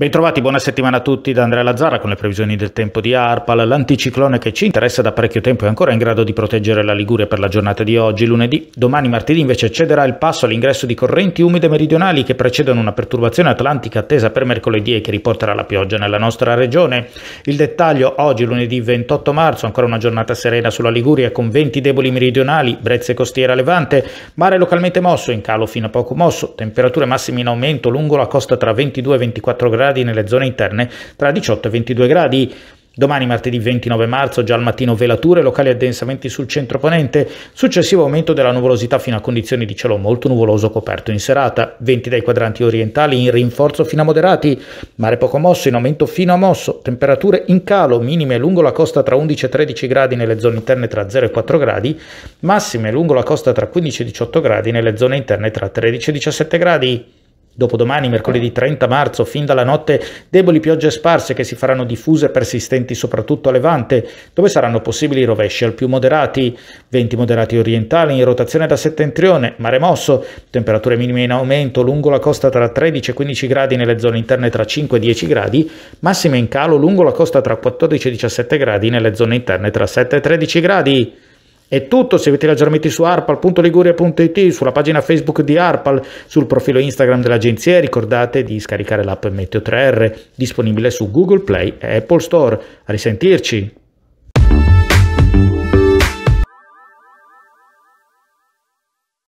Bentrovati, buona settimana a tutti da Andrea Lazzara con le previsioni del tempo di ARPAL, l'anticiclone che ci interessa da parecchio tempo è ancora in grado di proteggere la Liguria per la giornata di oggi, lunedì. Domani martedì invece cederà il passo all'ingresso di correnti umide meridionali che precedono una perturbazione atlantica attesa per mercoledì e che riporterà la pioggia nella nostra regione. Il dettaglio oggi lunedì 28 marzo, ancora una giornata serena sulla Liguria con venti deboli meridionali, brezze costiera levante, mare localmente mosso, in calo fino a poco mosso, temperature massime in aumento lungo la costa tra 22 e 24 gradi gradi nelle zone interne, tra 18 e 22 gradi. Domani martedì 29 marzo, già al mattino velature, locali addensamenti sul centro ponente, successivo aumento della nuvolosità fino a condizioni di cielo molto nuvoloso coperto in serata, venti dai quadranti orientali in rinforzo fino a moderati, mare poco mosso in aumento fino a mosso, temperature in calo, minime lungo la costa tra 11 e 13 gradi nelle zone interne tra 0 e 4 gradi, massime lungo la costa tra 15 e 18 gradi nelle zone interne tra 13 e 17 gradi. Dopodomani, mercoledì 30 marzo, fin dalla notte, deboli piogge sparse che si faranno diffuse e persistenti soprattutto a Levante, dove saranno possibili rovesci al più moderati, venti moderati orientali in rotazione da settentrione, mare mosso, temperature minime in aumento lungo la costa tra 13 e 15 gradi nelle zone interne tra 5 e 10 gradi, massime in calo lungo la costa tra 14 e 17 gradi nelle zone interne tra 7 e 13 gradi. È tutto, seguite aggiornamenti su arpal.liguria.it, sulla pagina Facebook di Arpal, sul profilo Instagram dell'agenzia ricordate di scaricare l'app Meteo 3R, disponibile su Google Play e Apple Store. A risentirci!